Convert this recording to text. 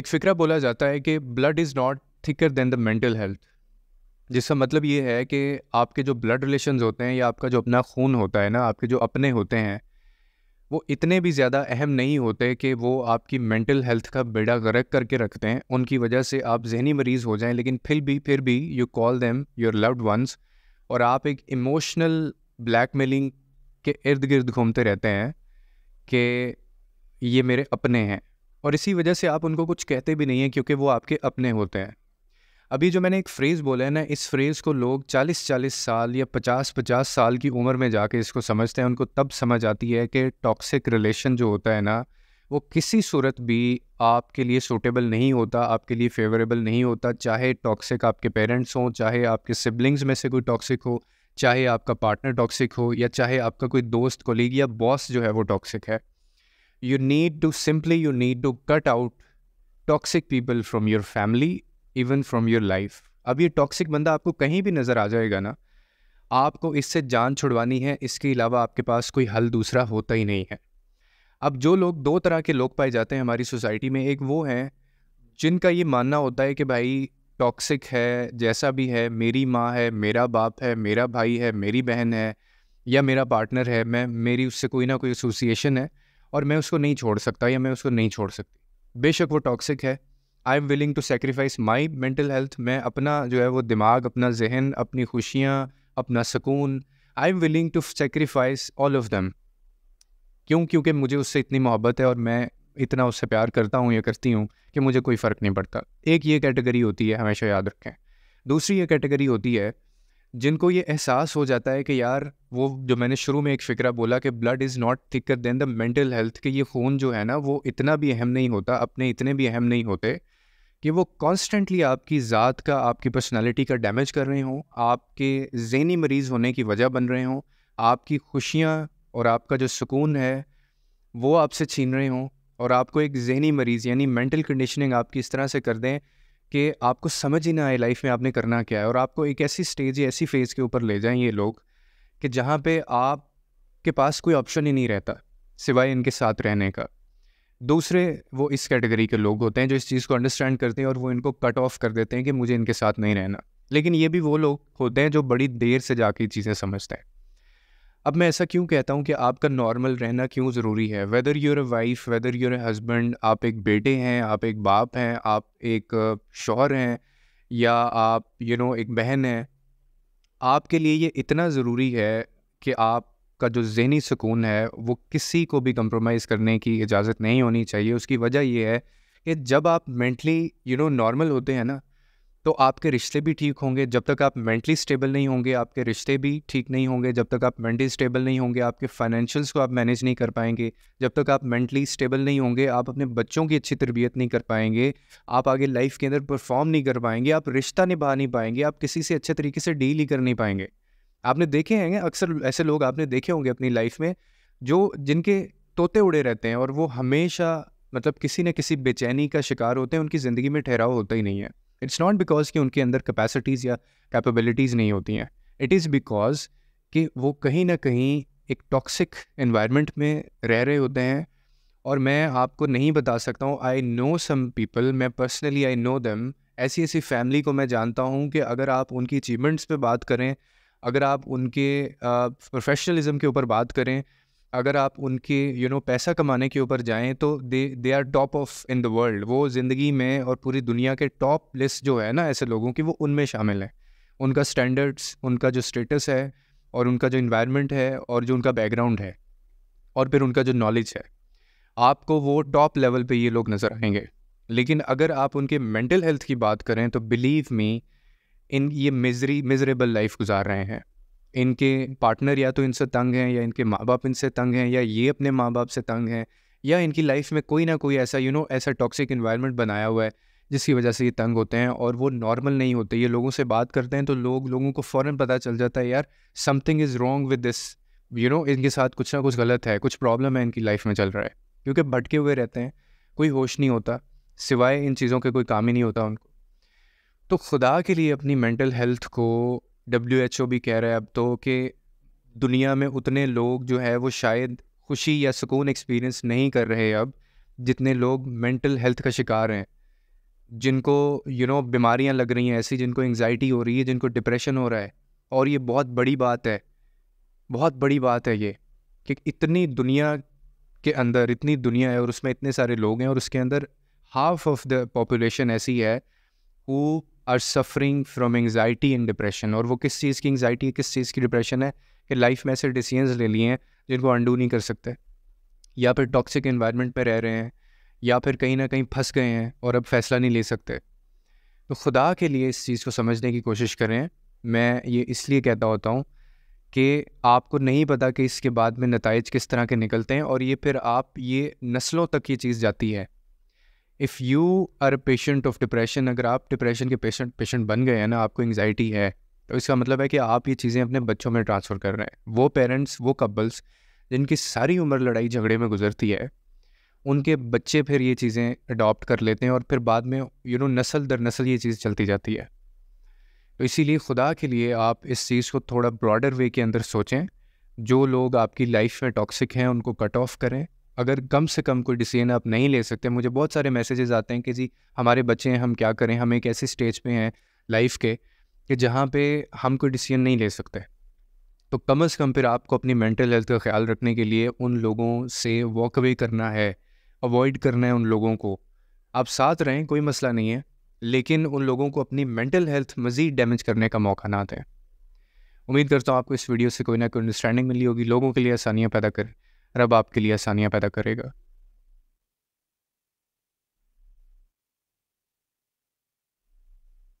एक फिक्रा बोला जाता है कि blood is not thicker than the mental health जिसका मतलब ये है कि आपके जो ब्लड रिलेशन होते हैं या आपका जो अपना खून होता है ना आपके जो अपने होते हैं वो इतने भी ज़्यादा अहम नहीं होते कि वो आपकी मेंटल हेल्थ का बेड़ा गर्क करके रखते हैं उनकी वजह से आप जहनी मरीज़ हो जाएं लेकिन फिर भी फिर भी you call them your loved ones और आप एक इमोशनल ब्लैकमेलिंग के इर्द गिर्द घूमते रहते हैं कि ये मेरे अपने हैं और इसी वजह से आप उनको कुछ कहते भी नहीं हैं क्योंकि वो आपके अपने होते हैं अभी जो मैंने एक फ्रेज़ बोला है ना इस फ्रेज़ को लोग 40-40 साल या 50-50 साल की उम्र में जाके इसको समझते हैं उनको तब समझ आती है कि टॉक्सिक रिलेशन जो होता है ना वो किसी सूरत भी आपके लिए सूटेबल नहीं होता आपके लिए फेवरेबल नहीं होता चाहे टॉक्सिक आपके पेरेंट्स हों चाहे आपके सिबलिंग्स में से कोई टॉक्सिक हो चाहे आपका पार्टनर टॉक्सिक हो या चाहे आपका कोई दोस्त कोलीग या बॉस जो है वो टॉक्सिक है you need to simply you need to cut out toxic people from your family even from your life अब ये टॉक्सिक बंदा आपको कहीं भी नज़र आ जाएगा ना आपको इससे जान छुड़वानी है इसके अलावा आपके पास कोई हल दूसरा होता ही नहीं है अब जो लोग दो तरह के लोग पाए जाते हैं हमारी सोसाइटी में एक वो हैं जिनका ये मानना होता है कि भाई टॉक्सिक है जैसा भी है मेरी माँ है मेरा बाप है मेरा भाई है मेरी बहन है या मेरा पार्टनर है मैं मेरी उससे कोई ना कोई एसोसिएशन है और मैं उसको नहीं छोड़ सकता या मैं उसको नहीं छोड़ सकती बेशक वो टॉक्सिक है I am willing to sacrifice my mental health मैं अपना जो है वो दिमाग अपना जहन अपनी खुशियाँ अपना सुकून I am willing to sacrifice all of them क्यों क्योंकि मुझे उससे इतनी मोहब्बत है और मैं इतना उससे प्यार करता हूँ या करती हूँ कि मुझे कोई फ़र्क नहीं पड़ता एक ये कैटेगरी होती है हमेशा याद रखें दूसरी ये कैटेगरी होती है जिनको ये एहसास हो जाता है कि यार वो जो मैंने शुरू में एक फिक्रा बोला कि blood is not thicker than the mental health कि ये खून जो है ना वो इतना भी अहम नहीं होता अपने इतने भी अहम नहीं होते कि वो कॉन्स्टेंटली आपकी ज़ात का आपकी पर्सनालिटी का डैमेज कर रहे हों आपके जहनी मरीज़ होने की वजह बन रहे हों आपकी खुशियाँ और आपका जो सुकून है वो आपसे छीन रहे हों और आपको एक जहनी मरीज़ यानी मेंटल कंडीशनिंग आपकी इस तरह से कर दें कि आपको समझ ही ना आए लाइफ में आपने करना क्या है और आपको एक ऐसी स्टेज या ऐसी फेज़ के ऊपर ले जाएं ये लोग कि जहाँ पे आप के पास कोई ऑप्शन ही नहीं रहता सिवाय इनके साथ रहने का दूसरे वो इस कैटेगरी के लोग होते हैं जो इस चीज़ को अंडरस्टैंड करते हैं और वो इनको कट ऑफ कर देते हैं कि मुझे इनके साथ नहीं रहना लेकिन ये भी वो लोग होते हैं जो बड़ी देर से जाके चीज़ें समझते हैं अब मैं ऐसा क्यों कहता हूँ कि आपका नॉर्मल रहना क्यों ज़रूरी है whether you're a wife whether you're a husband आप एक बेटे हैं आप एक बाप हैं आप एक शोहर हैं या आप यू you नो know, एक बहन हैं आपके लिए ये इतना ज़रूरी है कि आपका जो जहनी सुकून है वो किसी को भी कंप्रोमाइज़ करने की इजाज़त नहीं होनी चाहिए उसकी वजह ये है कि जब आप मेंटली यू नो नॉर्मल होते हैं ना तो आपके रिश्ते भी ठीक होंगे जब तक आप मेंटली स्टेबल नहीं होंगे आपके रिश्ते भी ठीक नहीं होंगे जब तक आप मेंटली स्टेबल नहीं होंगे आपके फाइनेंशियल्स को आप मैनेज नहीं कर पाएंगे जब तक आप मेंटली स्टेबल नहीं होंगे आप अपने बच्चों की अच्छी तरबियत नहीं कर पाएंगे आप आगे लाइफ के अंदर परफॉर्म नहीं कर पाएंगे आप रिश्ता निभा नहीं पाएंगे आप किसी से अच्छे तरीके से डील ही कर नहीं पाएंगे आपने देखे हैं अक्सर ऐसे लोग आपने देखे होंगे अपनी लाइफ में जो जिनके तोते उड़े रहते हैं और वो हमेशा मतलब किसी न किसी बेचैनी का शिकार होते हैं उनकी ज़िंदगी में ठहराव होता ही नहीं है इट्स नॉट बिकॉज कि उनके अंदर कैपेसिटीज़ या कैपेबिलिटीज़ नहीं होती हैं इट इज़ बिकॉज कि वो कहीं ना कहीं एक टॉक्सिक इन्वायरमेंट में रह रहे होते हैं और मैं आपको नहीं बता सकता हूँ आई नो सम पीपल मैं पर्सनली आई नो दैम ऐसी ऐसी फैमिली को मैं जानता हूँ कि अगर आप उनकी अचीवमेंट्स पे बात करें अगर आप उनके प्रोफेशनलिज्म के ऊपर बात करें अगर आप उनके यू you नो know, पैसा कमाने के ऊपर जाएं तो they they are top of in the world वो ज़िंदगी में और पूरी दुनिया के टॉप लिस्ट जो है ना ऐसे लोगों की वो उनमें शामिल हैं उनका स्टैंडर्ड्स उनका जो स्टेटस है और उनका जो इन्वायरमेंट है और जो उनका बैकग्राउंड है और फिर उनका जो नॉलेज है आपको वो टॉप लेवल पे ये लोग नज़र आएंगे लेकिन अगर आप उनके मेंटल हेल्थ की बात करें तो बिलीव मी इन ये मिजरी मिजरेबल लाइफ गुजार रहे हैं इनके पार्टनर या तो इनसे तंग हैं या इनके माँ बाप इनसे तंग हैं या ये अपने माँ बाप से तंग हैं या इनकी लाइफ में कोई ना कोई ऐसा यू you नो know, ऐसा टॉक्सिक इन्वायरमेंट बनाया हुआ है जिसकी वजह से ये तंग होते हैं और वो नॉर्मल नहीं होते ये लोगों से बात करते हैं तो लोग लोगों को फ़ौरन पता चल जाता है यार something is wrong with this you know इनके साथ कुछ ना कुछ गलत है कुछ प्रॉब्लम है इनकी लाइफ में चल रहा है क्योंकि भटके हुए रहते हैं कोई होश नहीं होता सिवाय इन चीज़ों के कोई काम ही नहीं होता उनको तो खुदा के लिए अपनी मेंटल हेल्थ को डब्ल्यू एच ओ भी कह रहा है अब तो कि दुनिया में उतने लोग जो है वो शायद खुशी या सुकून एक्सपीरियंस नहीं कर रहे अब जितने लोग मेंटल हेल्थ का शिकार हैं जिनको यू नो बीमारियां लग रही हैं ऐसी जिनको एंग्जाइटी हो रही है जिनको डिप्रेशन हो रहा है और ये बहुत बड़ी बात है बहुत बड़ी बात है ये कि इतनी दुनिया के अंदर इतनी दुनिया है और उसमें इतने सारे लोग हैं और उसके अंदर हाफ ऑफ द पॉपुलेशन ऐसी है वो are suffering from anxiety and depression और वो किस चीज़ की एंगजाइटी किस चीज़ की डिप्रेशन है कि लाइफ में ऐसे डिसीजंस ले लिए हैं जिनको अंडू नहीं कर सकते या फिर टॉक्सिक इन्वायरमेंट पर रह रहे हैं या फिर कहीं ना कहीं फंस गए हैं और अब फैसला नहीं ले सकते तो खुदा के लिए इस चीज़ को समझने की कोशिश करें मैं ये इसलिए कहता होता हूँ कि आपको नहीं पता कि इसके बाद में नतज किस तरह के निकलते हैं और ये फिर आप ये नस्लों तक ये चीज़ जाती है if you are a patient of depression अगर आप डिप्रेशन के पेशेंट पेशेंट बन गए हैं ना आपको एंगजाइटी है तो इसका मतलब है कि आप ये चीज़ें अपने बच्चों में ट्रांसफ़र कर रहे हैं वो पेरेंट्स वो कपल्स जिनकी सारी उम्र लड़ाई झगड़े में गुजरती है उनके बच्चे फिर ये चीज़ें अडॉप्ट कर लेते हैं और फिर बाद में यू नो नस्ल दर नस्ल ये चीज़ चलती जाती है तो इसीलिए खुदा के लिए आप इस चीज़ को थोड़ा ब्रॉडर वे के अंदर सोचें जो लोग आपकी लाइफ में टॉक्सिक हैं उनको कट ऑफ करें अगर कम से कम कोई डिसीजन आप नहीं ले सकते मुझे बहुत सारे मैसेजेस आते हैं कि जी हमारे बच्चे हैं हम क्या करें हम एक ऐसे स्टेज पे हैं लाइफ के कि जहाँ पे हम कोई डिसीजन नहीं ले सकते तो कम अज़ कम फिर आपको अपनी मेंटल हेल्थ का ख्याल रखने के लिए उन लोगों से वॉक अवे करना है अवॉइड करना है उन लोगों को आप साथ रहें कोई मसला नहीं है लेकिन उन लोगों को अपनी मेंटल हेल्थ मज़ीद डैमेज करने का मौका ना दें उम्मीद करता हूँ आपको इस वीडियो से कोई ना कोई अंडरस्टैंडिंग मिली होगी लोगों के लिए आसानियाँ पैदा करें रब आपके लिए आसानियाँ पैदा करेगा